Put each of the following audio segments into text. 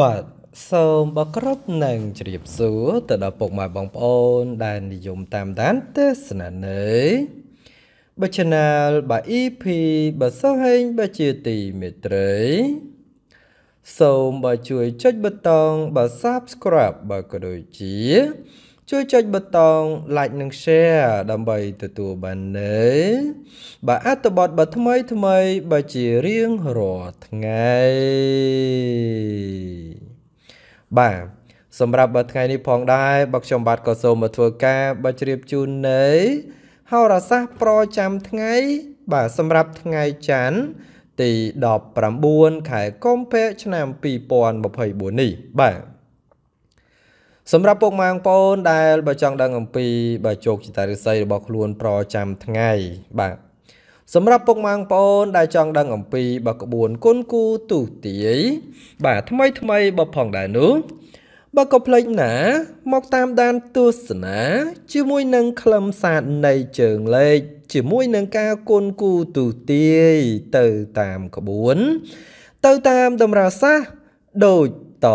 បាទសូមបគ្រប់នឹងជ្រាបសួរទៅដល់ពុកម៉ែបងប្អូន ដែលនិយមតាមដានទេសនានៃបើ channel បើ EP បើសោះហេងបើជាទីមេត្រីសូមបើជួយចុចប៊ូតុងបើ Subscribe បើក៏ដូចជាជួយចុចប៊ូតុង like និង share ដើម្បីទទួលបាននៅបាទអត្ថបទបើថ្មីថ្មីបើជារៀងរាល់ថ្ងៃ បាទសម្រាប់បើថ្ងៃនេះផងដែរបើខ្ញុំបាទក៏សូមមកធ្វើការបើជ្រាបជូននៅហោរាសាស្ត្រប្រចាំថ្ងៃ បាទសម្រាប់ថ្ងៃច័ន្ទទី19ខែកុម្ភៈឆ្នាំ2024នេះបាទសម្រាប់ពុកម៉ែបងប្អូនដែលបើចង់ដឹងអំពីបើជោគជតារិស័យរបស់ខ្លួនប្រចាំថ្ងៃបាទសម្រាប់ពុកម៉ែបងប្អូនដែលចង់ដឹងអំពីបើក្បួនគុណគូទូទាយបាទថ្មីថ្មីបើផងដែរនោះបើក៏ភ្លេចណា មកតាមដានទស្សនាជាមួយនឹងខ្លឹមសារនៃជើងលេខជាមួយនឹងការគុណគូទូទាយទៅតាមក្បួនទៅតាមតម្រាសាសដូចត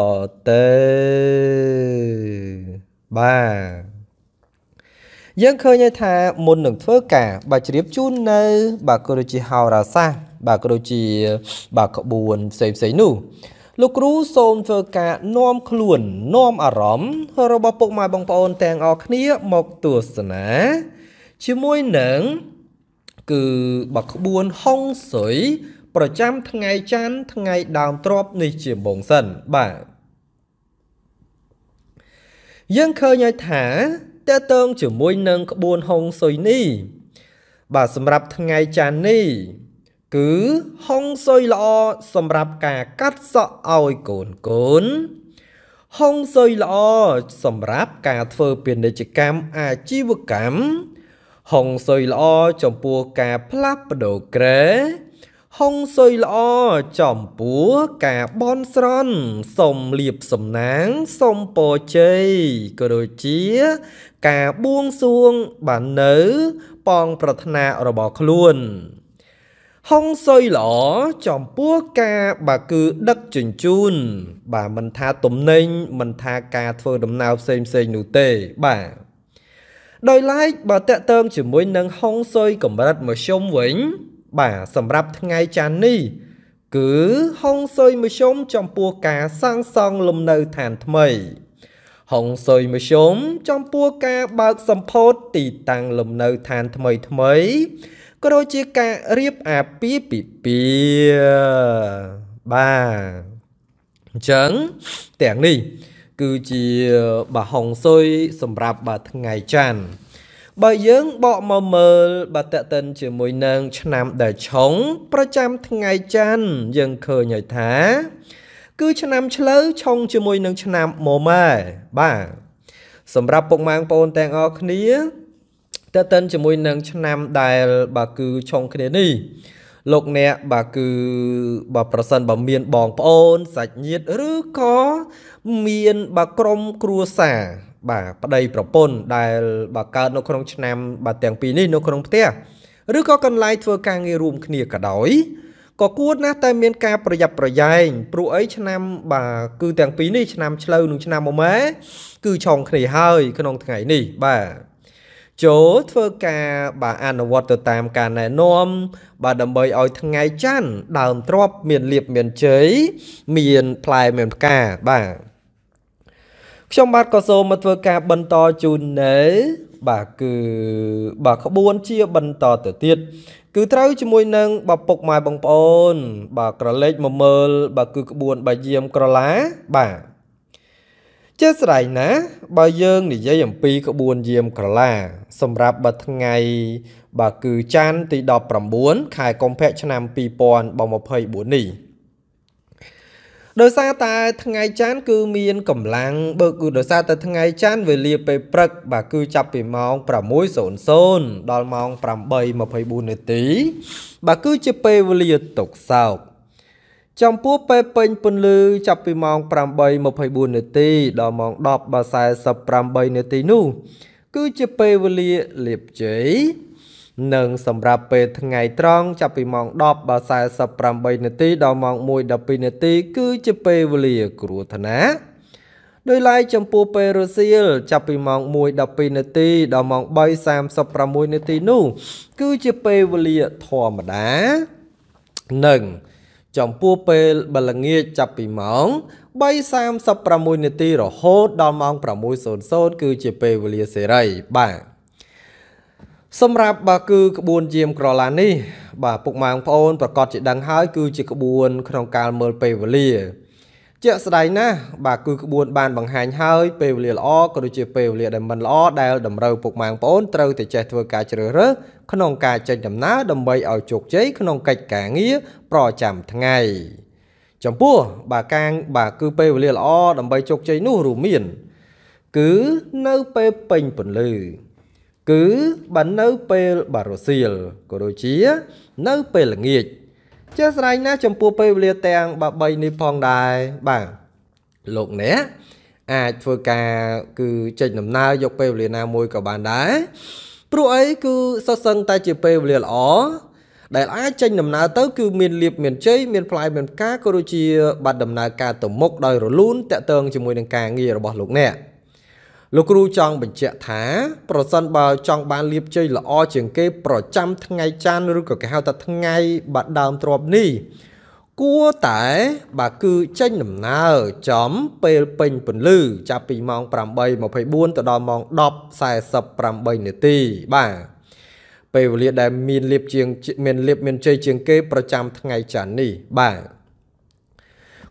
ទៅបាទយើងឃើញថាមុននឹងធ្វើការ បាទជ្រាបជូននៅ បាទក៏ដូចជាហោរាសាស្ត្របាទក៏ដូចជា បាទក្បួនផ្សេងផ្សេងនោះ លោកគ្រូសូមធ្វើការនាំខ្លួននាំអារម្មណ៍របស់ពុកម៉ែបងប្អូនទាំងអស់គ្នាមកទស្សនាជាមួយនឹងគឺបក្បួនហុងស៊ុយប្រចាំថ្ងៃច័ន្ទថ្ងៃ ដើមទ្របនេះជាមុងសិនបាទយើងឃើញឲ្យថាតើតើងជាមួយនឹងក្បួនហុងស៊ុយនេះបាទសម្រាប់ថ្ងៃច័ន្ទនេះ គឺហុងស៊ុយល្អសម្រាប់ការកាត់សក់ឲ្យកូនកូនហុងស៊ុយល្អសម្រាប់ការធ្វើពាណិជ្ជកម្មអាជីវកម្មហុងស៊ុយល្អចំពោះការផ្លាស់ប្ដូរក្រែហុងសុយល្អចំពោះការបនស្រន់សុំលៀបសំណាងសុំពរជ័យក៏ដូចជា ការបួងសួងបាននៅបងប្រាថ្នារបស់ខ្លួនហុងសុយល្អចំពោះការបើគឺដឹកជញ្ជូនបាទមិនថាទំនិញមិនថាការធ្វើដំណើរផ្សេងផ្សេងនោះទេបាទដោយឡែកបើតកតងជាមួយនឹងហុងសុយកម្រិតមធ្យមវិញបាទសម្រាប់ថ្ងៃច័ន្ទនេះគឺហុងស៊ុយមជ្ឈមចំពោះការសាងសង់លំនៅឋានថ្មីហុងស៊ុយមជ្ឈមចំពោះការបើកសម្ពោធទីតាំងលំនៅឋានថ្មីថ្មីក៏ដូចជាការរៀបអាពាហ៍ពិពាហ៍បាទអញ្ចឹងទាំងនេះ គឺជាបាហុងស៊ុយសម្រាប់បាទថ្ងៃច័ន្ទបើយើងបកមកមើលបើតតិន ជាមួយនឹងឆ្នាំដែលឆុង ប្រចាំថ្ងៃច័ន្ទយើងឃើញហើយថា គឺឆ្នាំឆ្លូវឆុងជាមួយនឹងឆ្នាំម៉ូម៉ែបាទសម្រាប់ពុកម៉ែបងប្អូនទាំងអស់គ្នាតតិនជាមួយនឹងឆ្នាំដែលបាទគឺឆុងគ្នានេះលោកអ្នកបាទគឺបើប្រសិនបើមានបងប្អូនសាច់ញាតិឬក៏មានបាទក្រុមគ្រួសារបាទប្តីប្រពន្ធដែលបើកើតនៅក្នុងឆ្នាំបាទទាំងពីរនេះនៅក្នុងផ្ទះឬក៏កន្លែងធ្វើការងាររួមគ្នាក៏ដោយក៏គួរណាស់តែមានការប្រយ័ត្នប្រយែងព្រោះអីឆ្នាំបាទគឺ ទាំងពីរនេះឆ្នាំឆ្លូវនិងឆ្នាំមមែគឺឆောင်းគ្នាហើយក្នុងថ្ងៃនេះបាទចូលធ្វើការ បាទអនុវត្តទៅតាមការណែនាំបាទដើម្បីឲ្យថ្ងៃច័ន្ទដើមទ្របមានលៀបមានជ័យមានផ្លែមានផ្កាបាទខ្ញុំបាទក៏សូមមកធ្វើការបន្តជូននៅបាទគឺបាទក្បួនជាបន្តទៅទៀត គឺត្រូវជាមួយនឹងបាទពុកម៉ែបងប្អូន បាទក្រឡេកមកមើល បាទគឺក្បួនបាយយាមក្រឡាបាទជាស្រ័យណាបើយើងនិយាយអំពីក្បួនយាមក្រឡា សម្រាប់បើថ្ងៃ បាទគឺច័ន្ទទី19ខែកុម្ភៈឆ្នាំ2024នេះដោយសារតែថ្ងៃច័ន្ទគឺមានកម្លាំង បើគឺដោយសារតែថ្ងៃច័ន្ទវេលាពេលព្រឹកបាទគឺចាប់ពីម៉ោង6:00ដល់ម៉ោង8:24នាទី បាទគឺជាពេលវេលាຕົកសោកចំពោះពេលពេញពន្លឺចាប់ពីម៉ោង8:24នាទី ដល់ម៉ោង10:48នាទីនោះគឺជាពេលវេលាលៀបជ័យនិងសម្រាប់ពេលថ្ងៃ ត្រង់ចាប់ពីម៉ោង10:48នាទីដល់ម៉ោង1:12នាទី គឺជាពេលវេលាគ្រោះថ្នាក់ដោយឡែកចំពោះពេលរសៀលចាប់ពីម៉ោង1:12នាទីដល់ម៉ោង3:36នាទីនោះគឺជាពេលវេលាធម្មតានិងចំពោះពេលបលងាចចាប់ពីម៉ោង3:36នាទីរហូតដល់ម៉ោង6:00គឺ ជាពេលវេលាសេរីបាទសម្រាប់បាទគឺក្បួនយាមក្រឡាននេះបាទពុកម៉ែបងប្អូនប្រកាសជាដឹងហើយ គឺជាក្បួន ក្នុងការមើលពេលវេលា ជាក់ស្ដែងណាស់បាទគឺក្បួនបានបង្ហាញហើយពេលវេលាល្អក៏ដូចជាពេលវេលាដែលមិនល្អដែលតម្រូវពុកម៉ែបងប្អូនត្រូវតែចេះធ្វើការជ្រើសរើសក្នុងការចេញដំណើរដើម្បីឲ្យជោគជ័យក្នុងកិច្ចការងារប្រចាំថ្ងៃ ចំពោះបាទកាងបាទគឺពេលវេលាល្អដើម្បីជោគជ័យនោះរួមមាន គឺនៅពេលពេញពន្លឺគឺបើនៅពេលបារុសៀលក៏ដូចជានៅពេលល្ងាចជាស្រ័យណា ចំពោះពេលវេលាទាំង3នេះផងដែរបាទលោកអ្នកអាចធ្វើការគឺចេញដំណើរយកពេលវេលាណាមួយក៏បានដែរព្រោះអីគឺសុទ្ធសឹងតែជាពេលវេលាល្អដែលអាចចេញដំណើរទៅគឺមានលៀបមានជ័យមានផ្លែមានផ្កាក៏ដូចជាបាត់ដំណើរការទៅមុខដោយរលូនតាក់ទងជាមួយនឹងការងាររបស់លោកអ្នកលោកគ្រូចង់បញ្ជាក់ថាប្រសិនបើចង់បានលៀបជ័យល្អជាងគេប្រចាំថ្ងៃច័ន្ទឬក៏គេហៅថាថ្ងៃ បាត់ដើមទ្របនេះគួរតែបើគឺចេញដំណើរចំពេលពេញពន្លឺចាប់ពីម៉ោង8:24ទៅដល់ម៉ោង10:48នាទីបាទពេលវេលាដែលមានលៀបជាងមានលៀបមានជ័យជាងគេប្រចាំថ្ងៃច័ន្ទនេះបាទ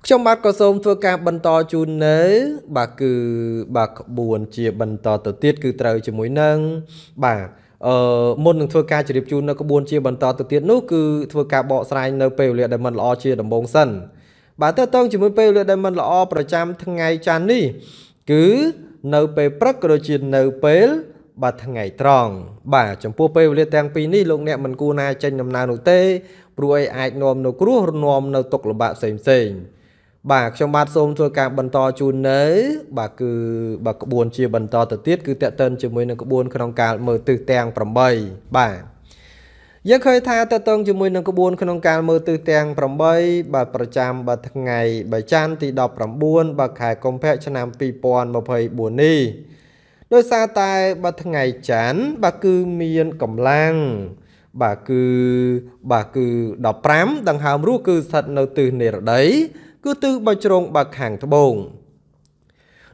ខ្ញុំបាទក៏សូមធ្វើការបន្តជូននៅ បាទគឺបាទក្បួនជាបន្តទៅទៀតគឺត្រូវជាមួយនឹងបាទអឺមុននឹងធ្វើការជម្រាបជូននៅក្បួនជាបន្តទៅទៀតនោះគឺធ្វើការបកស្រាយនៅពេលវេលាដែលមិនល្អជាដំបូងសិនបាទតើតើជាមួយពេលវេលាដែលមិនល្អប្រចាំថ្ងៃច័ន្ទនេះគឺនៅពេលព្រឹកក៏ដូចជានៅពេលបាទថ្ងៃត្រង់បាទចំពោះពេលវេលាទាំងពីរនេះលោកអ្នកមិនគួរណាចេញដំណើរនោះទេព្រោះអីអាចនាំនៅគ្រោះនាំនៅទុកលំបាកផ្សេងផ្សេងៗបាទខ្ញុំបាទសូមធ្វើការបន្តជូននៅ បាទគឺបាទក្បួនជាបន្តទៅទៀតគឺតេតិនជាមួយនឹងក្បួនក្នុងការមើលទិសទាំង8បាទយើងឃើញថាតតងជាមួយនឹងក្បួនក្នុងការមើលទិសទាំង8បាទប្រចាំបាទថ្ងៃបើច័ន្ទទី19បាទខែកុម្ភៈឆ្នាំ2024នេះដោយសារតែបាទថ្ងៃច័ន្ទបាទគឺមានកម្លាំងបាទគឺបាទគឺ15ដង្ហើមរស់គឺស្ថិតនៅទិសនិរតីគឺទិសបោជ្រងបើខាងត្បូង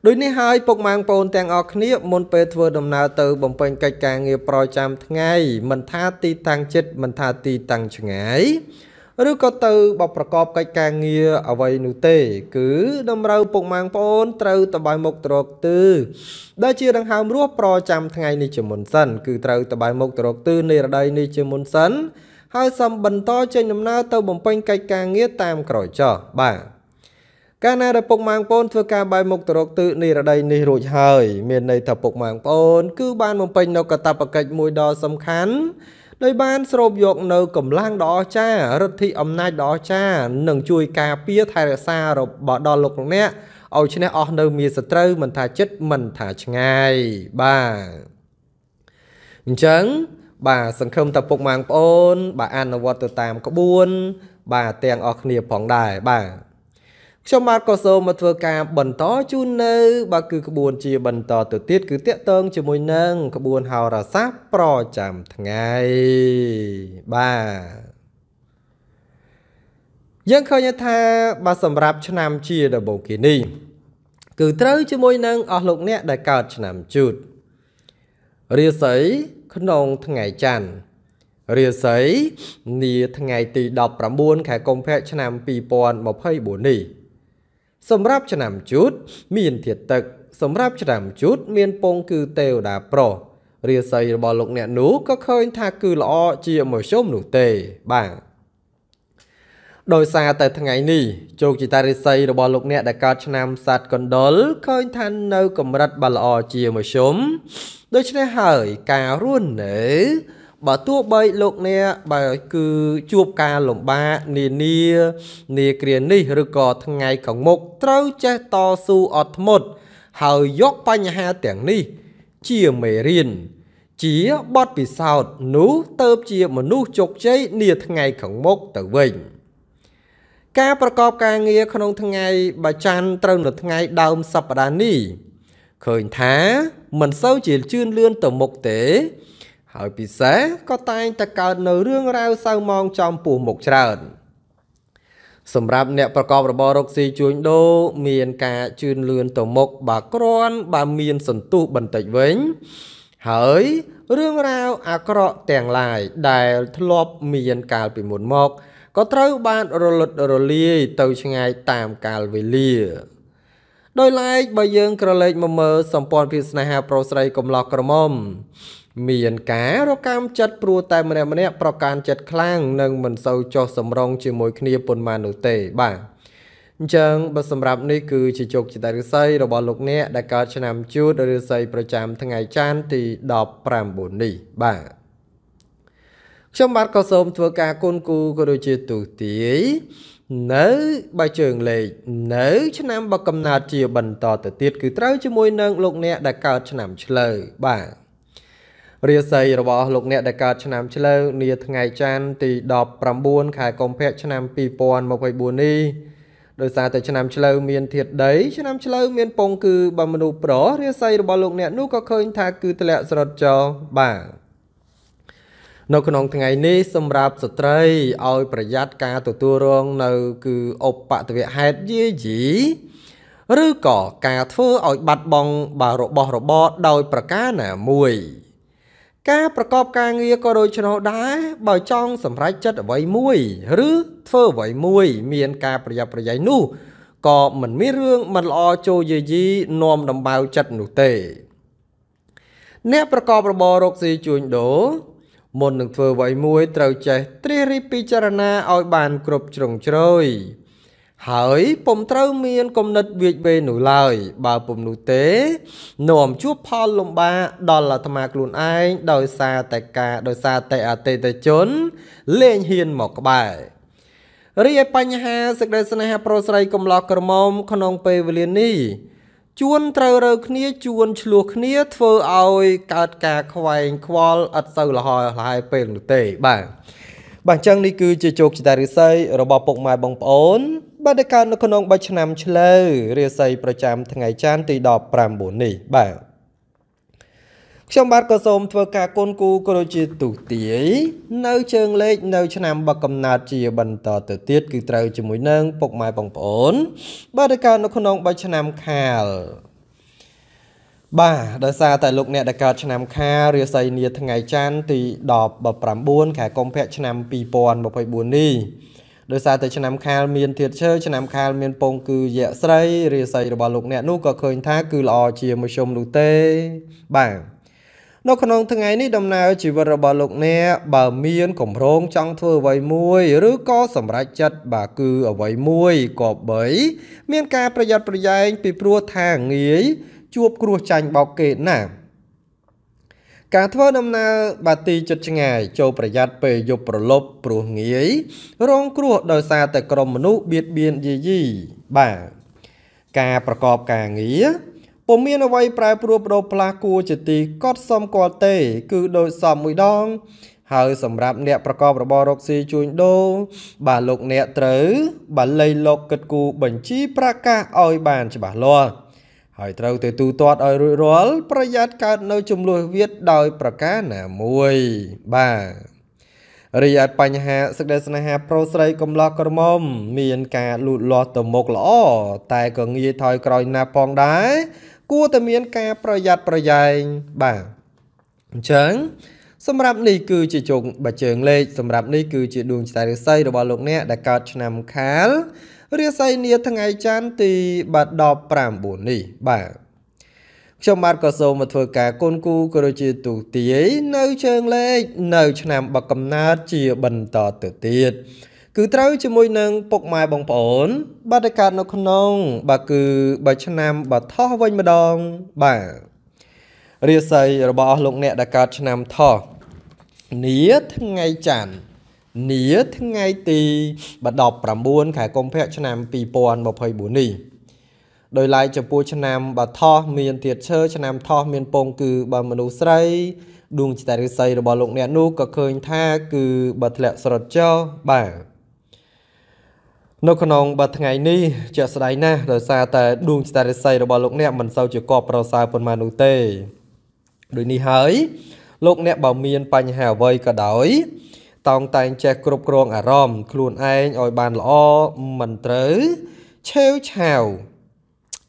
ដូចនេះហើយពុកម៉ាងប្អូនទាំងអស់គ្នាមុនពេលធ្វើដំណើរទៅ បំពេញកិច្ចការងារប្រចាំថ្ងៃមិនថាទីតាំងចិត្តមិនថាទីតាំងឆ្ងាយឬក៏ទៅបបប្រកបកិច្ចការងារអ្វីនោះទេគឺតម្រូវពុកម៉ាងប្អូនត្រូវតបាយមុខត្រកទឺដែលជាដង្ហើមរស់ប្រចាំថ្ងៃនេះជាមុនសិន គឺត្រូវតបាយមុខត្រកទឺនៃរដីនេះជាមុនសិនហើយសំបន្តចេញដំណើរទៅបំពេញកិច្ចការងារតាមក្រោយចោះបាទកាលណាដែលពុកម៉ាងប្អូនធ្វើការបែរមុខទៅរកទិសនិរដីនេះរួចហើយមានន័យថាពុកម៉ាងប្អូនគឺបានបំពេញនៅកតបកិច្ចមួយដ៏សំខាន់ដោយបាន ស្រូបយកនៅកម្លាំងដ៏អស្ចារ្យឫទ្ធិអំណាចដ៏អស្ចារ្យនិងជួយ ការពារថែរក្សារបស់ដល់លោកអ្នកឲ្យឈ្នះអស់នៅមាសត្រូវមិនថាចិត្តមិនថាឆ្ងាយបាទអញ្ចឹងបាទសង្ឃឹមតាពុកម៉ាងប្អូនបាទអនុវត្តទៅតាមក្បួន បាទទាំងអស់គ្នាផងដែរបាទខ្ញុំបាទក៏សូមមកធ្វើការបន្តជូននៅបាទគឺក្បួនជាបន្តទៅទៀតគឺតាក់ទងជាមួយនឹងក្បួនហោរាសាស្ត្រប្រចាំថ្ងៃបាទយើងឃើញថាបើសម្រាប់ឆ្នាំជាដំបូងគេនេះគឺត្រូវជាមួយនឹងអស់លោកអ្នកដែលកើតឆ្នាំជូតរាសីក្នុងថ្ងៃច័ន្ទរាសីនាថ្ងៃទី19ខែកុម្ភៈឆ្នាំ2024នេះសម្រាប់ឆ្នាំជូតមានធាតទឹក សម្រាប់ឆ្នាំជូត មានពងគឺទេវតាប្រុសរាសីរបស់លោកអ្នកនោះក៏ឃើញ ថាគឺល្អជាមជ្ឈមនោះទេបាទដោយសារតែថ្ងៃនេះជោគជតារិស័យរបស់លោកអ្នកដែលកើតឆ្នាំសត្វកណ្ដុលឃើញថានៅកម្រិតបានល្អជាមធ្យមដូច្នេះហើយការរស់នៅបើទោះបីលោកអ្នកបើគឺជួបការលំបាកនានានាគ្រានេះឬក៏ថ្ងៃខាងមុខត្រូវចេះតស៊ូអត់ធ្មត់ហើយយកបញ្ហាទាំងនេះ ជាមេរៀន ជាបទពិសោធន៍នោះទៅជាមនុស្សជោគជ័យនាថ្ងៃខាងមុខទៅវិញ ការប្រកបការងារក្នុងថ្ងៃបច្ច័នត្រូវនៅថ្ងៃដើមសប្តាហ៍នេះឃើញថាមិនសូវជាជឿនលឿនទៅមុខទេហើយពិសេសក៏តែងតែកើតនៅរឿងរ៉ាវសៅម៉ងចំពោះមុខច្រើន សម្រាប់អ្នកប្រកបរបររកស៊ីជួញដូរមានការជឿនលឿនទៅមុខបើក្រាន់បើមានសន្ទុះបន្តិចវិញ ហើយរឿងរ៉ាវអាក្រក់ទាំងឡាយដែលធ្លាប់មានកាលពីមុនមកក៏ត្រូវបានរលត់រលាយទៅឆ្ងាយតាមកាលវេលា ដោយឡែកបើយើងក្រឡេកមកមើលសម្ព័ន្ធភាពស្នេហាប្រុសស្រីកំឡោះក្រមុំមានការរកម្មចិត្តព្រោះតែម្នាក់ម្នាក់ប្រកាន់ចិត្តខ្លាំងនិងមិនសូវចោះសម្រងជាមួយគ្នាប៉ុន្មាននោះទេបាទអញ្ចឹងបើសម្រាប់នេះគឺជាជោគជតារិស័យរបស់លោកអ្នកដែលកើតឆ្នាំជូតរិស័យប្រចាំថ្ងៃច័ន្ទទី19នេះបាទខ្ញុំបាទក៏សូមធ្វើការគុណគូក៏ដូចជាទូទាយនៅបើជើងលេខនៅឆ្នាំបកកំណត់ជាបន្តទៅទៀតគឺត្រូវជាមួយនឹងលោកអ្នកដែលកើតឆ្នាំឆ្លូវបាទរាសីរបស់លោកអ្នកដែលកើតឆ្នាំឆ្លូវនាថ្ងៃច័ន្ទទី19ខែកុម្ភៈឆ្នាំ2024នេះដោយសារតែឆ្នាំឆ្លូវមានធាតដី ឆ្នាំឆ្លូវមានពងគឺបើមនុស្សប្រុសរាសីរបស់លោកអ្នកនោះក៏ឃើញថាគឺធ្លាក់ស្រុតចោបាទនៅក្នុងថ្ងៃនេះសម្រាប់ស្ត្រីឲ្យប្រយ័ត្នការទទួលរងនៅគឺឧបតវហេតុយាយីឬក៏ការធ្វើឲ្យបាត់បង់បារបស់របរដោយប្រការណាមួយការប្រកបការងារក៏ដូច្នោះដែរបើចង់សម្រេចចិត្តអ្វីមួយ ឬធ្វើអ្វីមួយ មាន ការប្រយ័ត្នប្រយែងនោះ ក៏មិនមានរឿងមិនល្អចូលយាយីនាំដំបៅចិត្តនោះទេ អ្នកប្រកបរបររកស៊ីជួញដូរមុននឹងធ្វើអ្វីមួយត្រូវចេះត្រៀមរិះពិចារណាឲ្យបាន គ្រប់ជ្រុងជ្រោយហើយពុំត្រូវមានគំនិតវិជ្ជវេនោះឡើយ បើពុំនោះទេនាំជួបផលលំបាកដល់អាត្មាខ្លួនឯងដោយសារតែការដោយសារតែអតីតជនលែងហ៊ានមកក្បែររីឯបញ្ហាសេចក្តីស្នេហាប្រុសស្រីកំឡោះក្រមុំក្នុងពេលវេលានេះ ជួនត្រូវរើគ្នាជួនឆ្លោះគ្នាធ្វើឲ្យកើតការខ្វែងខ្វល់ឥតសូវលហល់ហើយពេលនោះទេបាទបាទអញ្ចឹងនេះគឺជាជោគជតារិស័យរបស់ពុកម៉ែបងប្អូន បាទដែលកើតនៅក្នុង3ឆ្នាំ ឆ្លូវរិស័យប្រចាំ ថ្ងៃច័ន្ទទី19នេះបាទខ្ញុំបាទក៏សូមធ្វើការគុណគូក៏ដូចជាទូទាយនៅជើងលេខនៅឆ្នាំបកកំណត់ជាបន្ត ទៅទៀតគឺត្រូវជាមួយនឹងពុកម៉ែបងប្អូន បាទដែលកើតនៅក្នុង3ឆ្នាំខាលបាទដោយសារតែលោកអ្នកដែលកើតឆ្នាំខារាសីនាថ្ងៃច័ន្ទទី19ខែកុម្ភៈឆ្នាំ2024នេះដោយសារតែឆ្នាំខាលមានធាតុឈើឆ្នាំខាលមានពង គឺយៈស្រីរាសីរបស់លោកអ្នកនោះក៏ឃើញថាគឺល្អជាមធ្យមនោះទេបាទនៅក្នុងថ្ងៃនេះដំណើរជីវិតរបស់លោកអ្នក បើមានកម្រងចង់ធ្វើអ្វីមួយ ឬក៏សម្រេចចិត្តបាទគឺអ្វីមួយក៏បីមានការប្រយ័ត្នប្រយែងពីព្រោះថាងាយជួបគ្រោះចាញ់បោកគេណាការធ្វើដំណើរបាទីជិតឆ្ងាយចូលប្រយ័ត្នពេលយប់ប្រឡប់ព្រោះងាយ រងគ្រោះដោយសារតែក្រុមមនុស្សបៀតបៀនយាយីបាទការប្រកបការងារពុំមានអ្វីប្រែប្រួលបដូរផ្លាស់គួរជាទីកត់សំគាល់ទេគឺដោយសមមួយដងហើយសម្រាប់អ្នកប្រកបរបររកស៊ីជួញដូរបាទលោកអ្នកត្រូវបាលីលោកគិតគូបញ្ជីប្រកាសឲ្យបានច្បាស់លាស់ហើយត្រូវទៅទូទាត់ឲ្យរួចរាល់ប្រយ័ត្នកើតនៅ ចំនួនវៀតដោយ ប្រការណាមួយបាទរីឯបញ្ហាសេចក្តីស្នេហាប្រុសស្រីកំឡោះក្រមុំមានការលូតលាស់ទៅមុខល្អតែក៏ងាយថយក្រោយណាផងដែរគួរតែមានការប្រយ័ត្នប្រយែងបាទអញ្ចឹងសម្រាប់នេះគឺជាជោគបាជើងលេខសម្រាប់នេះគឺជាដួងចតារិស័យរបស់លោកអ្នកដែលកើតឆ្នាំខាលរាសីនាថ្ងៃច័ន្ទទី19នេះបាទខ្ញុំបាទក៏សូមមកធ្វើការកូនគូក៏ដូចជាទូទាយនៅជើងលេខនៅ ឆ្នាំ បកកំណើតជាបន្តទៅទៀតគឺត្រូវជាមួយនឹងពុកម៉ែបងប្អូនបាទកើតនៅក្នុង បាទគឺបើឆ្នាំបថោះវិញម្ដងបាទរាសីរបស់លោកអ្នកដែលកើតឆ្នាំថោះនាថ្ងៃច័ន្ទនាថ្ងៃទី19ខែកុម្ភៈឆ្នាំ2024នេះ ដោយឡែកចំពោះឆ្នាំបថោះមានធាតឈើឆ្នាំថោះមានពងគឺបើមនុស្សស្រីដួងចតារិស័យរបស់លោកអ្នកនោះក៏ឃើញថា គឺបើធ្លាក់ស្រុតចោបាទនៅក្នុងបើថ្ងៃនេះជាក់ស្ដែងណាស់ដោយសារតែដួងចតារិស័យរបស់លោកអ្នកមិនសូវជាគប់ប្រសើរប៉ុន្មាននោះទេ ដូចនេះហើយ លោក អ្នកបើមានបញ្ហាអ្វីក៏ដោយតោងតែងចេះគ្រប់គ្រងអារម្មណ៍ខ្លួនឯងឲ្យបានល្អមិនត្រូវឆេវឆាវ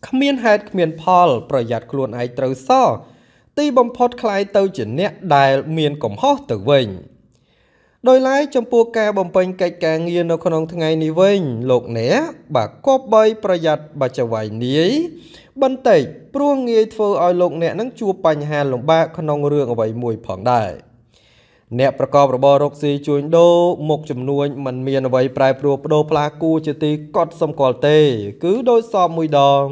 គ្មានហេតុគ្មានផល ប្រយ័ត្នខ្លួនឯងត្រូវសោះទីបំផុតคล้ายទៅជាអ្នកដែលមានកំហុសទៅវិញ ដោយឡែកចំពោះការបំពេញកិច្ចការងារនៅ ក្នុងថ្ងៃនេះវិញ លោកអ្នកបាទគប់បីប្រយ័ត្នបច្ចវាយនាយបន្តិចព្រោះងាយធ្វើឲ្យលោកអ្នកនឹងជួបបញ្ហាលំបាកក្នុងរឿងអ្វីមួយផងដែរ។អ្នកប្រកបរបររកស៊ីជួញដូរមុខចំនួនมันមានអ្វីប្រែប្រួលបដូរផ្លាស់គូជាទីកត់សម្គាល់ទេ គឺដោយសពមួយដង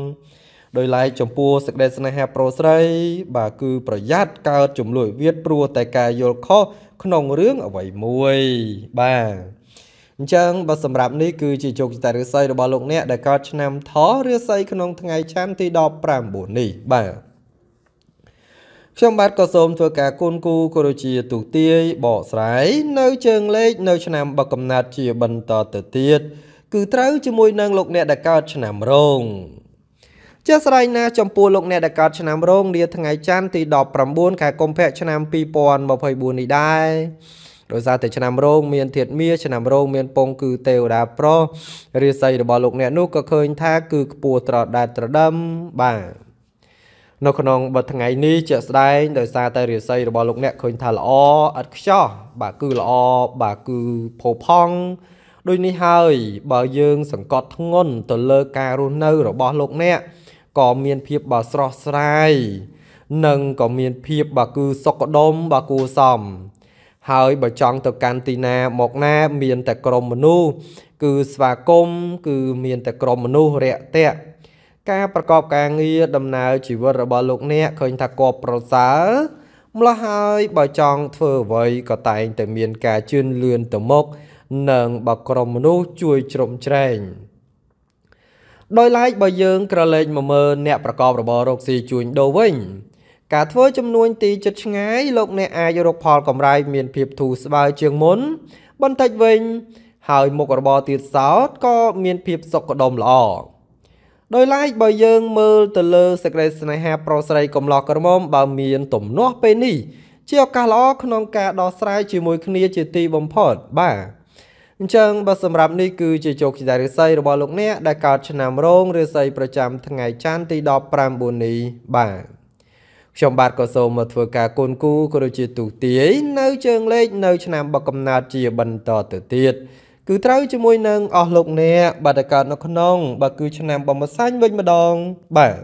ដោយឡែកចំពោះសេចក្តីស្នេហាប្រុសស្រី បាទគឺប្រយ័ត្នកើតចំលួយវៀតព្រោះតែការយល់ខុសក្នុងរឿងអ្វីមួយបាទអញ្ចឹងបើសម្រាប់នេះគឺជាជោគជតារាសីរបស់លោកអ្នកដែលកើតឆ្នាំថរាសីក្នុងថ្ងៃឆាន់ទី19នេះបាទខ្ញុំបាទក៏សូមធ្វើការគូនគូគរុជាទូទាយបកស្រាយនៅ ជើងលេខនៅឆ្នាំបកកំណត់ជាបន្តទៅទៀតគឺត្រូវជាមួយនឹងលោកអ្នកដែលកើតឆ្នាំរោងជាស្រីណាចំពោះលោកអ្នកដែលកើតឆ្នាំរោងនាថ្ងៃច័ន្ទទី19ខែកុម្ភៈឆ្នាំ2024នេះដែរដោយសារតែឆ្នាំរោងមានធាតមាឆ្នាំរោងមានពងគឺទេវតាប្រុសរាសីរបស់លោកអ្នកនោះក៏ឃើញថា គឺខ្ពស់ត្រដាតត្រដឹមបាទនៅក្នុងបើថ្ងៃនេះជាក់ស្ដែងដោយសារតែរាសីរបស់លោកអ្នកឃើញថាល្អឥតខ្ចោះបាទគឺល្អបាទគឺផូរផង់ដូចនេះហើយ បើយើងសង្កត់ធ្ងន់ទៅលើការរស់នៅរបស់លោកអ្នកក៏មានភាពបាទស្រស់ស្រាយនិងក៏មានភាពបាទគឺសុខដុមបាទគួរសមហើយបើចង់ទៅកាន់ទីណាមកណា មានតែក្រុមមនុស្សគឺស្វាគមន៍គឺមានតែក្រុមមនុស្សរាក់តាក់ការប្រកបការងារដំណើរជីវិតរបស់លោកអ្នកឃើញថាគបប្រសើរម្លោះហើយបើចង់ធ្វើអ្វីក៏តែងតែមានការជឿនលឿនទៅមុខនិងបើក្រុមមនុស្សជួយជ្រោមជ្រែងដោយឡែកបើយើងក្រឡេកមកមើលអ្នកប្រកបរបររកស៊ីជួញដូរវិញការធ្វើចំនួន ទីជិតឆ្ងាយលោកអ្នកអាចរកផលកម្រៃមានភាពធូរស្បើយជាងមុន បន្តិចវិញ ហើយ មុខរបរទៀតសោតក៏មានភាពសុខដុមល្អដោយឡែកបើយើងមើលទៅលើសេចក្តីស្នេហាប្រុសស្រីកំឡោះក្រមុំបើមានទំនាស់ពេលនេះ ជាឱកាសល្អក្នុងការដោះស្រាយជាមួយគ្នាជាទីបំផុត បាទអញ្ចឹងបើសម្រាប់នេះគឺជាជោគជ័យរាសីរបស់លោកអ្នកដែលកើតឆ្នាំរោងរាសីប្រចាំថ្ងៃច័ន្ទទី19នេះបាទខ្ញុំបាទក៏សូមមកធ្វើការគូនគូក៏ដូចជាទូទាយ នៅ ជើងលេខនៅ ឆ្នាំបកកំណត់ជាបន្តទៅទៀតគឺត្រូវជាមួយនឹងអស់លោកអ្នកបាទតែកើតនៅក្នុងបាទគឺឆ្នាំបំសាញ់វិញម្ដងបាទ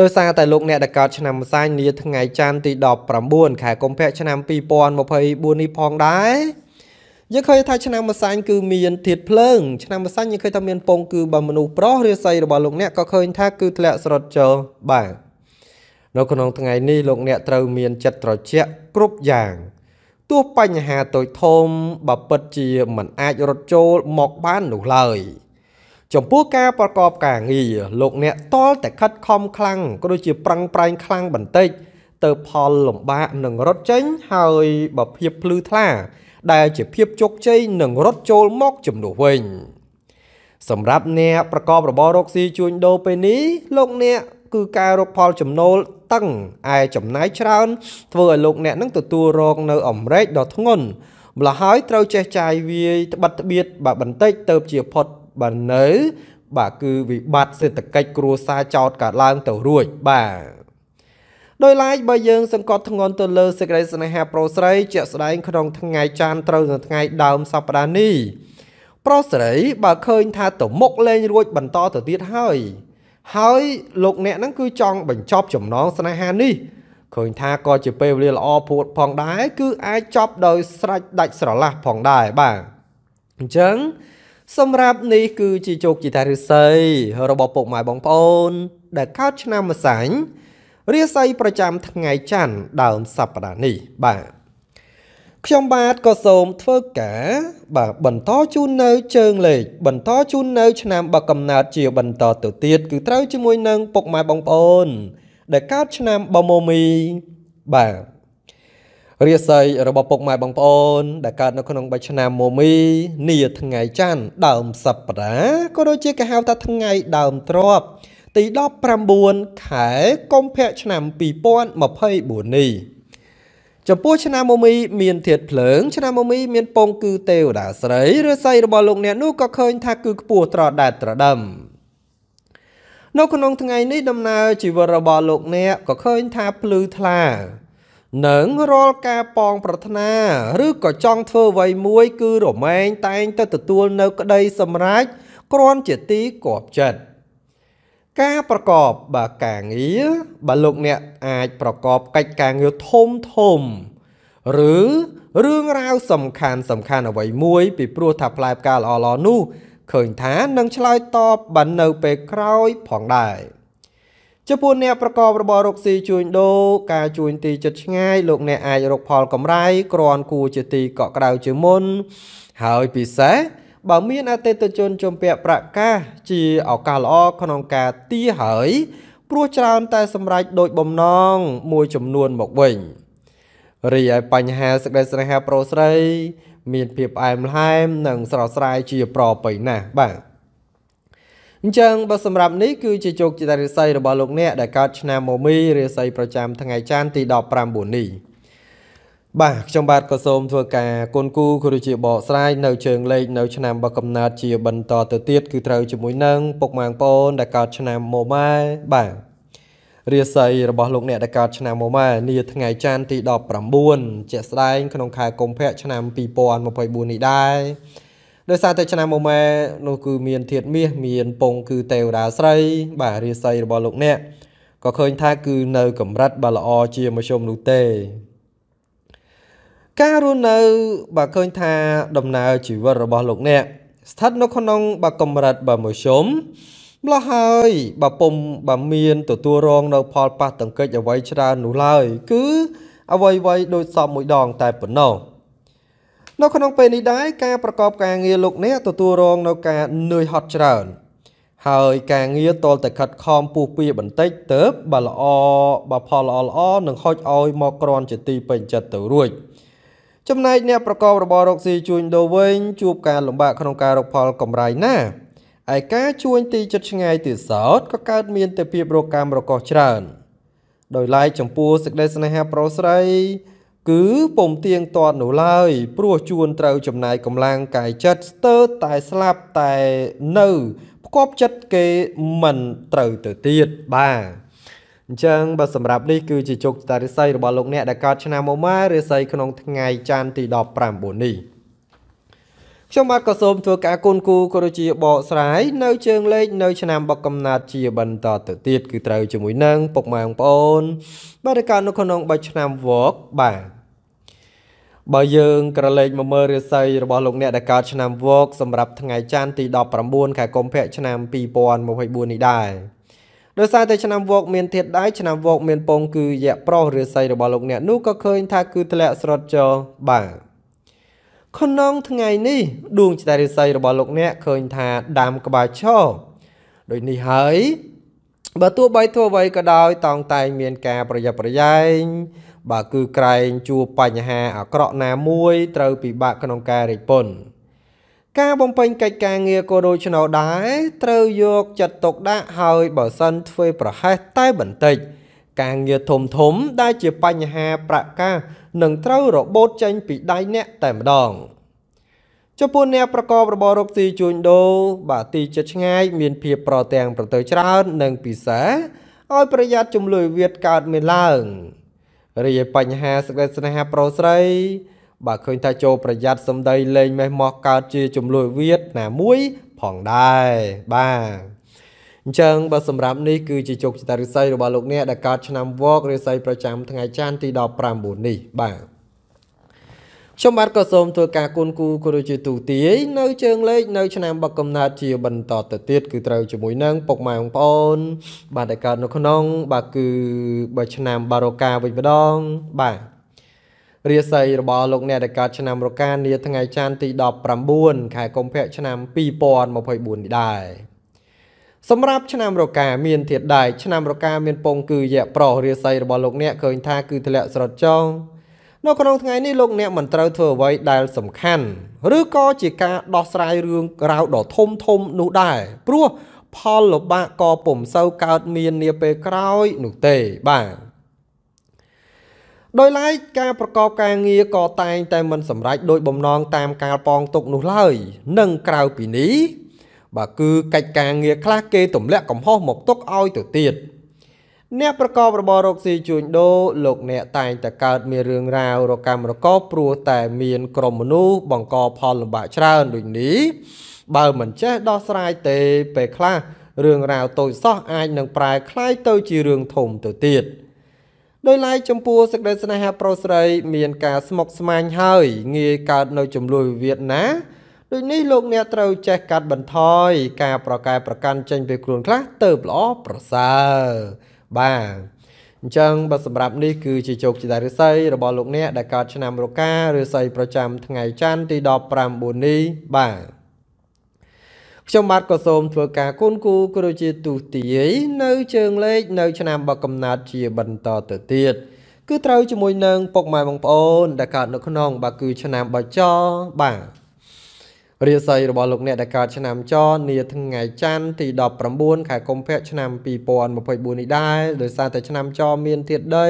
ដោយសារតែលោកអ្នកដែលកើតឆ្នាំម្សាញ់នាថ្ងៃច័ន្ទទី19ខែកុម្ភៈឆ្នាំ2024នេះផងដែរយើងឃើញថាឆ្នាំម្សាញ់គឺមានធាតភ្លើងឆ្នាំម្សាញ់យើងឃើញថាមានពងគឺបើមនុស្សប្រុសរាសីរបស់លោកអ្នកក៏ឃើញថាគឺធ្លាក់ស្រុតចូលបាទនៅក្នុងថ្ងៃនេះលោក អ្នកត្រូវមានចិត្តត្រជាក់គ្រប់យ៉ាងទោះបញ្ហាតូចធំបើពិតជាមិនអាចរត់ចូលមកបាននោះឡើយ ចំពោះការប្រកបការងារលោកអ្នកតលតែខិតខំខ្លាំងក៏ដូចជាប្រឹងប្រែងខ្លាំងបន្តិចទៅផលលំបាកនឹងរត់ចេញហើយបើភាពភ្លឺថ្លាដែលជាភាពជោគជ័យនឹងរត់ចូលមកជំនួសវិញ សម្រាប់អ្នកប្រកបរបររកស៊ីជួញដូរពេលនេះលោកអ្នកគឺការរកផលចំណូលតឹងឯចំណាយច្រើនធ្វើឲ្យលោកអ្នកនឹងទទួលរងនៅអំរែកដ៏ធ្ងន់ម្ល៉េះហើយត្រូវចេះចាយវាយត្បិតត្បៀតបាទបន្តិចទៅជាផុតបាទនៅបាទគឺវិបត្តិសេដ្ឋកិច្ចគ្រួសារចោតកើតឡើង ទៅរួចបាទដោយឡែកបើយើងសង្កត់ធ្ងន់ទៅលើសេចក្តីស្នេហាប្រុសស្រីជាក់ស្ដែងក្នុងថ្ងៃច័ន្ទត្រូវនៅថ្ងៃ ដើមសប្តាហ៍នេះប្រុសស្រីបើឃើញថាទៅមុខលែងរួចបន្តទៅទៀតហើយហើយលោកអ្នកហ្នឹងគឺចង់បញ្ចប់ចំណងស្នេហានេះឃើញថាក៏ជាពេលវេលាល្អពួតផងដែរគឺអាចចប់ដោយស្រេចដាច់ស្រឡះផងដែរបាទអញ្ចឹងសម្រាប់នេះគឺជាជោគជតារិស័យរបស់ពុកម៉ែបងប្អូន ដែលកើតឆ្នាំម្សាញ់រាសីប្រចាំថ្ងៃច័ន្ទដើមសប្តាហ៍នេះបាទខ្ញុំបាទក៏សូមធ្វើការបាទបន្តជូននៅ ជើងលេខបន្តជូននៅ ឆ្នាំបកកំណើតជាបន្តទៅទៀត គឺត្រូវជាមួយនឹងពុកម៉ែបងប្អូន ដែលកើតឆ្នាំបមមីបាទរាសីរបស់ពុកម៉ែបងប្អូនដែលកើតនៅក្នុងបច្ចឆ្នាំមមីនាថ្ងៃច័ន្ទដើមសប្តាហ៍ក៏ដូចជាគេហៅថាថ្ងៃដើមទ្រប ទី19ខែកុម្ភៈឆ្នាំ2024នេះចំពោះឆ្នាំមុំីមានធាតភ្លើង ឆ្នាំមុំីមានពងគឺទេវតាស្រីឬស័យរបស់លោកអ្នកនោះក៏ឃើញថាគឺខ្ពស់ត្រដែតត្រដឹមនៅក្នុងថ្ងៃនេះដំណើរជីវិតរបស់លោកអ្នកក៏ឃើញថាភ្លឺថ្លានឹងរាល់ការប៉ងប្រាថ្នាឬក៏ចង់ធ្វើអ្វីមួយគឺរមែង តែងទៅទទួល នៅក្តីសម្រេចគ្រាន់ជាទីគាប់ចិត្តការប្រកបបើការងារបើលោកអ្នកអាចប្រកបកិច្ចការងារធំធំ ឬរឿងរ៉ាវសំខាន់សំខាន់អ្វីមួយពីព្រោះថាផ្លែផ្កាល្អល្អនោះឃើញថានឹងឆ្លើយតបបាននៅពេលក្រោយផងដែរចំពោះអ្នកប្រកបរបររកស៊ីជួញដូរការជួញទីចិត្តឆ្ងាយលោកអ្នកអាចរកផល កម្រៃគ្រាន់គួរជាទីកក់ក្ដៅជាមុនហើយពិសេសបើមានអតិថិជនជំពាក់ប្រាក់កាស ជាឱកាសល្អក្នុងការទារហើយព្រោះច្រើនតែសម្រេចដោយបំណង មួយចំនួនមកវិញរីឯបញ្ហាសេចក្តីស្នេហាប្រុសស្រី មានភាពផ្អែមល្ហែមនិងស្រស់ស្រាយជាប្រប្រៃណាស់បាទអញ្ចឹងបើសម្រាប់នេះគឺជាជោគជ័យរាសីរបស់លោកអ្នកដែលកើតឆ្នាំមមីរាសីប្រចាំ ថ្ងៃច័ន្ទទី19នេះបាទខ្ញុំបាទក៏សូមធ្វើការគុណគូគ្រូជាបកស្រាយនៅជើងលេខនៅឆ្នាំ បកកំណត់ជាបន្តទៅទៀតគឺត្រូវជាមួយនឹងពុកម៉ាងប៉ូនដែលកើតឆ្នាំមុំម៉ែបាទរាសីរបស់លោកអ្នកដែលកើតឆ្នាំមុំម៉ែនាថ្ងៃច័ន្ទទី19ជាក់ស្ដែងក្នុងខែកុម្ភៈឆ្នាំ2024នេះដែរដោយសារតែឆ្នាំមុំម៉ែនោះគឺមានធាតុមាសមានពងគឺទេវតាស្រីបាទរាសីរបស់លោកអ្នកក៏ឃើញថាគឺនៅ កម្រិតបើល្អជាមធ្យមនោះទេការរស់នៅបើឃើញថាដំណើរជីវិតរបស់លោកអ្នក ស្ថិតនៅក្នុងបើកម្រិតបើមធ្យមម្ល៉េះហើយបើពុំបើមានទទួលរងនៅផលប៉ះទង្គិចអ្វីច្រើននោះឡើយ គឺអ្វីអ្វីដូចសពមួយដងតែប៉ុណ្ណោះនៅក្នុងពេលនេះដែរការប្រកបការងារលោកអ្នកទទួលរង នៅការនឿយហត់ច្រើន ហើយការងារតលតែខិតខំពុះពៀបន្តិចទៅបើល្អបើផលល្អល្អនឹងហុចឲ្យមកក្រនជាទីពេញចិត្តទៅរួចចំណែកអ្នកប្រកបរបររកស៊ីជួញដូរវិញ ជួបការលំបាកក្នុងការរកផលកម្រៃណាឯការជួញទីចិត្តឆ្ងាយទីសោតក៏កើតមានតែភាពរកកម្មរកុសច្រើនដោយឡែកចំពោះសេចក្តីស្នេហាប្រុសស្រី គឺពុំទៀងទាត់នោះឡើយ ព្រោះជួនត្រូវចំណាយកម្លាំងកាយចិត្តស្ទើរតែស្លាប់តែនៅផ្គប់ចិត្តគេមិនត្រូវទៅទៀតបាទអញ្ចឹងបើសម្រាប់នេះគឺជាជោគជតារិស័យរបស់លោកអ្នកដែលកើតឆ្នាំមុម៉ារិស័យក្នុងថ្ងៃច័ន្ទទី19នេះខ្ញុំបាទក៏សូមធ្វើការគុណគូក៏ដូចជាបកស្រាយនៅជើងលេខនៅ ឆ្នាំបកកំណត់ជាបន្តទៅទៀតគឺត្រូវជាមួយនឹងពុកម៉ែបងប្អូនបាទរកនៅក្នុងបច្ចឆ្នាំវកបាទបើយើងក្រឡេកមកមើលរាសីរបស់លោកអ្នកដែលកើតឆ្នាំវក សម្រាប់ថ្ងៃច័ន្ទទី19ខែកុម្ភៈឆ្នាំ2024នេះដែរដោយសារតែឆ្នាំវោកមានធាតដៃឆ្នាំវោកមានពងគឺយៈប្រុសរាសីរបស់លោកអ្នកនោះក៏ឃើញថាគឺធ្លាក់ស្រុតចោលបាទក្នុងថ្ងៃនេះដួងចតារាសីរបស់លោកអ្នកឃើញថាដើមក្បាលឈរដូចនេះហើយបើទោះបីធ្វើអ្វីក៏ដោយតောင်းតែងមានការប្រយ័ត្នប្រយែងបើគឺក្រែងជួបបញ្ហាអាក្រក់ណាមួយត្រូវពិបាកក្នុងការរិះគន់ការបំពេញកិច្ចការងារក៏ដូច្នោះដែរត្រូវយកចិត្តទុកដាក់ហើយបើសិនធ្វើប្រហែសតែបន្តិច ការងារធំធំដែលជាបញ្ហាប្រកាសនឹងត្រូវរបូតចេញពីដៃអ្នកតែម្ដងចំពោះអ្នកប្រកបរបររកស៊ីជួញដូរបាទទីជិតឆ្ងាយមានភាពប្រទាំងប្រទើច្រើននិងពិសេសឲ្យប្រយ័ត្នជំលួយវាតកើតមានឡើងរាយបញ្ហាសេចក្តីស្នេហាប្រុសស្រីបើឃើញថាចូលប្រយ័ត្នសម្ដីលេងមេះមកកើតជា ចំនួនវៀតណាមួយផងដែរបាទអញ្ចឹងបើសម្រាប់នេះគឺជាជោគជតារិស័យរបស់លោកអ្នកដែលកើតឆ្នាំវករិស័យប្រចាំថ្ងៃច័ន្ទទី19នេះបាទខ្ញុំបាទក៏សូមធ្វើការគុណគូគោរពជាទូទាយនៅជើងលេខនៅឆ្នាំបកកំណត់ជាបន្តទៅទៀតគឺត្រូវជាមួយនឹងពុកម៉ែបងប្អូន បាទដែលកើតនៅ ក្នុង បាទគឺបើឆ្នាំបារូកាវិញម្ដងបាទរាសីរបស់លោកអ្នកដែលកើតឆ្នាំរកានាថ្ងៃច័ន្ទទី19ខែកុម្ភៈឆ្នាំ2024នេះដែរសម្រាប់ឆ្នាំរកាមានធាតុដែកឆ្នាំរកាមានពងគឺយៈប្រុសរាសីរបស់លោកអ្នកឃើញថាគឺធ្លាក់ស្រត់ចងនៅក្នុងថ្ងៃនេះលោកអ្នកមិនត្រូវធ្វើអ្វីដែលសំខាន់ឬក៏ជាការដោះស្រាយរឿងរ៉ាវដ៏ធំធំនោះដែរព្រោះផលលំបាកក៏ពុំសូវកើតមាននាពេលក្រោយនោះទេបាទដោយឡែកការប្រកបការងារក៏តែងតែមិនសម្រេចដោយបំណងតាមការប៉ងទុកនោះឡើយនិងក្រៅពីនេះបើគឺកិច្ចការងារខ្លះគេទម្លាក់កំហុសមកទុកឲ្យទៅទៀតអ្នកប្រកបរបររកស៊ីជួញដូរលោកអ្នកតែងតែកើតមានរឿងរ៉ាវរកម្មរកបព្រោះតែមានក្រុមមនុស្សបង្កផលលំបាកច្រើនដូចនេះបើមិនចេះដោះស្រាយទេពេលខ្លះរឿងរ៉ាវតូចសោះអាចនឹងប្រែคล้ายទៅជារឿងធំទៅទៀត។ដោយឡែកចំពោះសេចក្តីស្នេហាប្រុសស្រី មានការស្មុគស្មាញហើយ ងាយកើតនៅចំនួនវិវាទណាដូចនេះលោក អ្នកត្រូវចេះកាត់បន្ថយការប្រកែប្រកាន់ចេញពីខ្លួនខ្លះទៅល្អប្រសើរបាទអញ្ចឹងបើសម្រាប់នេះគឺជាជោគជ័យរិស័យរបស់លោកអ្នកដែលកើតឆ្នាំរការិស័យប្រចាំថ្ងៃច័ន្ទទី19នេះបាទខ្ញុំបាទក៏សូមធ្វើការគូនគូគ្រូជាទូទាយនៅ ជើងលេខនៅ ឆ្នាំបកកំណត់ជាបន្តទៅទៀតគឺត្រូវជាមួយនឹងពុកម៉ែបងប្អូនដែលកើតនៅក្នុងបាទគឺឆ្នាំបច្ចរបាទរាសីរបស់លោកអ្នកដែលកើតឆ្នាំចរនាថ្ងៃច័ន្ទទី19ខែកុម្ភៈឆ្នាំ2024នេះដែរដោយសារតែឆ្នាំចរមានធាតុដី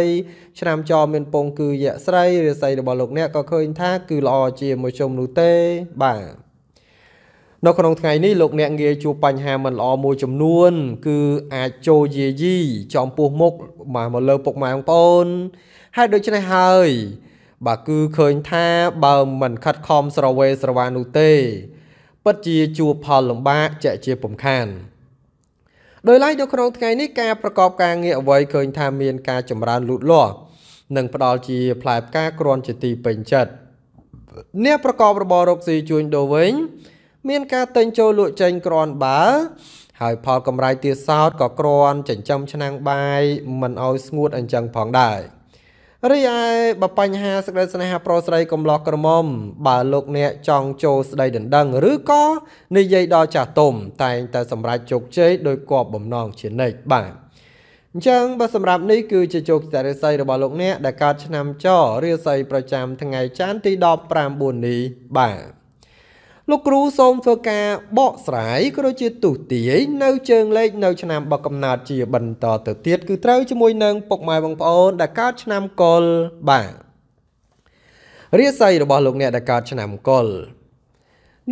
ឆ្នាំចរមានពងគឺយៈស្រីរាសីរបស់លោកអ្នកក៏ឃើញថា គឺល្អជាមជ្ឈមនោះទេបាទនៅក្នុងថ្ងៃនេះលោកអ្នកងារជួបបញ្ហាមិនល្អមួយចំនួនគឺអាចចូលយាយីចំពោះមុខមកលើពុកម៉ែបងប្អូនហើយដូច្នេះហើយបាទគឺឃើញថាបើមិនខិតខំស្រវេស្រវានោះទេពិតជាជួបផលលំបាកជាជាពំខានដោយឡែកនៅក្នុងថ្ងៃនេះការប្រកបការងារអ្វីឃើញថាមានការចម្រើនលូតលាស់និងផ្ដល់ជាផ្លែផ្កាគ្រាន់ជាទីពេញចិត្តអ្នកប្រកបរបររកស៊ីជួញដូរវិញមានការទិញចូលលក់ចេញក្រាន់បើហើយផលកម្រៃទាសោតក៏ក្រាន់ចិញ្ចឹមឆ្នាំងបាយមិនឲ្យស្ងួតអញ្ចឹងផងដែររីឯបបញ្ហាសេចក្តីស្នេហាប្រុសស្រីកំឡោះក្រមុំបើលោកអ្នកចង់ចូលស្ដីដណ្ដឹង ឬក៏និយាយដល់ចាស់ទុំតែងតែសម្រាប់ជោគជ័យដោយគប់បំណងជានិច្ចបាទអញ្ចឹងបើសម្រាប់នេះគឺជាជោគជ័យរាសីរបស់លោកអ្នកដែលកើតឆ្នាំចរាសីប្រចាំថ្ងៃច័ន្ទទី19នេះបាទលោកគ្រូសូមធ្វើការបកស្រាយក៏ដូចជាទុទាយនៅ ជើងលេខនៅឆ្នាំបកកំណត់ជាបន្តទៅទៀតគឺត្រូវជាមួយនឹងពុកម៉ែបងប្អូនដែលកើតឆ្នាំកុលបាទរាសីរបស់លោកអ្នកដែលកើតឆ្នាំកុល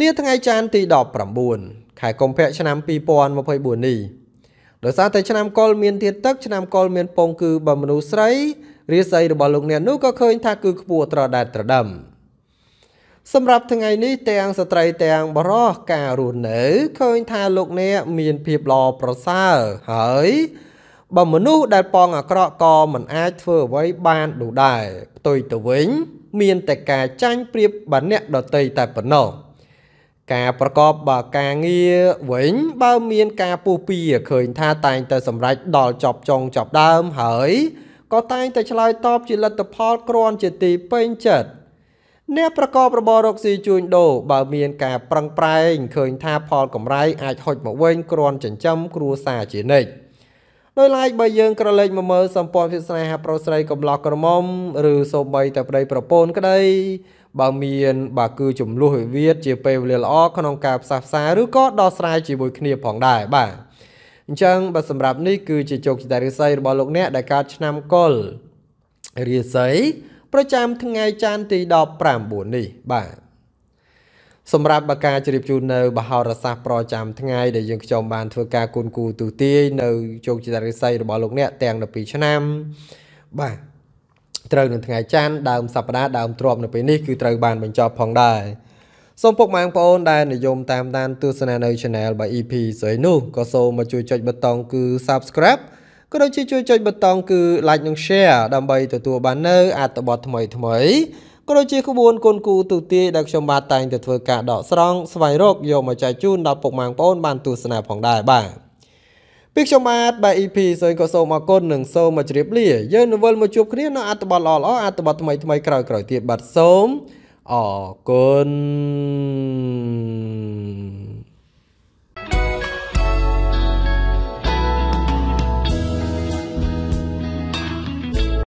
នាថ្ងៃច័ន្ទទី19ខែកុម្ភៈឆ្នាំ2024នេះដោយសារតែឆ្នាំកុលមានធាតុទឹកឆ្នាំកុលមានពងគឺបើមនុស្សស្រីរាសីរបស់លោកអ្នកនោះក៏ឃើញថា គឺខ្ពស់ត្រដែតត្រដឹមសម្រាប់ថ្ងៃនេះទាំងស្ត្រីទាំងបរោះការរស់នៅឃើញថាលោកអ្នកមានភាពល្អប្រសើរហើយបើមនុស្សដែលប៉ងអាក្រក់ក៏មិនអាចធ្វើអ្វីបានដូចដែរផ្ទុយទៅវិញ មានតែការចាញ់ប្រៀបបាអ្នកដតីតែប៉ុណ្ណោះការប្រកបបើការងារវិញបើមានការពុះពៀឃើញថាតែងតែសម្រេចដល់ចប់ចុងចប់ដើមហើយក៏តែងតែឆ្លើយតបជាលទ្ធផលគ្រាន់ជាទីពេញចិត្តអ្នកប្រកបរបររកស៊ីជួញដូរបើមានការប្រឹងប្រែងឃើញថាផលកម្រៃអាចហុចមកវិញគ្រាន់ចិញ្ចឹមគ្រួសារជានិច្ចដោយឡែកបើយើងក្រឡេកមកមើលសម្ព័ន្ធភាពស្នេហាប្រុសស្រីកំឡោះក្រមុំឬសូម្បីតែប្តីប្រពន្ធក្តីបើមានបើគឺចំនួនវិវាទជាពេលវេលាល្អក្នុងការផ្សះផ្សាឬក៏ដោះស្រាយជាមួយគ្នាផងដែរបាទអញ្ចឹងបើសម្រាប់នេះគឺជាជោគជ័យរិស័យរបស់លោកអ្នកដែលកើតឆ្នាំកុលរិស័យប្រចាំថ្ងៃច័ន្ទទី19នេះបាទសម្រាប់បើការជ្រាបជូននៅបហរសាស្ត្រប្រចាំថ្ងៃដែលយើងខ្ញុំបានធ្វើការគុណគូទូទាយនៅជោគជ័យរិស័យរបស់លោកអ្នកទាំង12ឆ្នាំបាទត្រូវនឹងថ្ងៃច័ន្ទដើមសប្តាហ៍ដើមទ្របនៅពេលនេះគឺត្រូវបានបញ្ចប់ផងដែរសូមពុកម៉ែបងប្អូនដែលនិយម តាមដានទស្សនានៅ Channel របស់ EP ស្រីនោះក៏សូមមកជួយចុចប៊ូតុងគឺ Subscribe ក៏ដូចជាជួយចុចប៊ូតុងគឺ like និង share ដើម្បីទទួលបាននៅអត្ថបទថ្មីថ្មីក៏ដូចជាក្បួនគុនគូទូទាយដែលខ្ញុំបាទតែងតែធ្វើការដកស្រង់ស្វែងរកយកមកចែកជូនដល់ពុកម៉ែបងប្អូនបានទស្សនាផងដែរបាទពីខ្ញុំបាទបាទ EP សូមក៏សូមអរគុណនិងសូមមកជ្រាបលាយើងនឹងវិលមកជួបគ្នានៅអត្ថបទល្អៗអត្ថបទថ្មីថ្មីក្រោយៗទៀតបាទសូមអរគុណ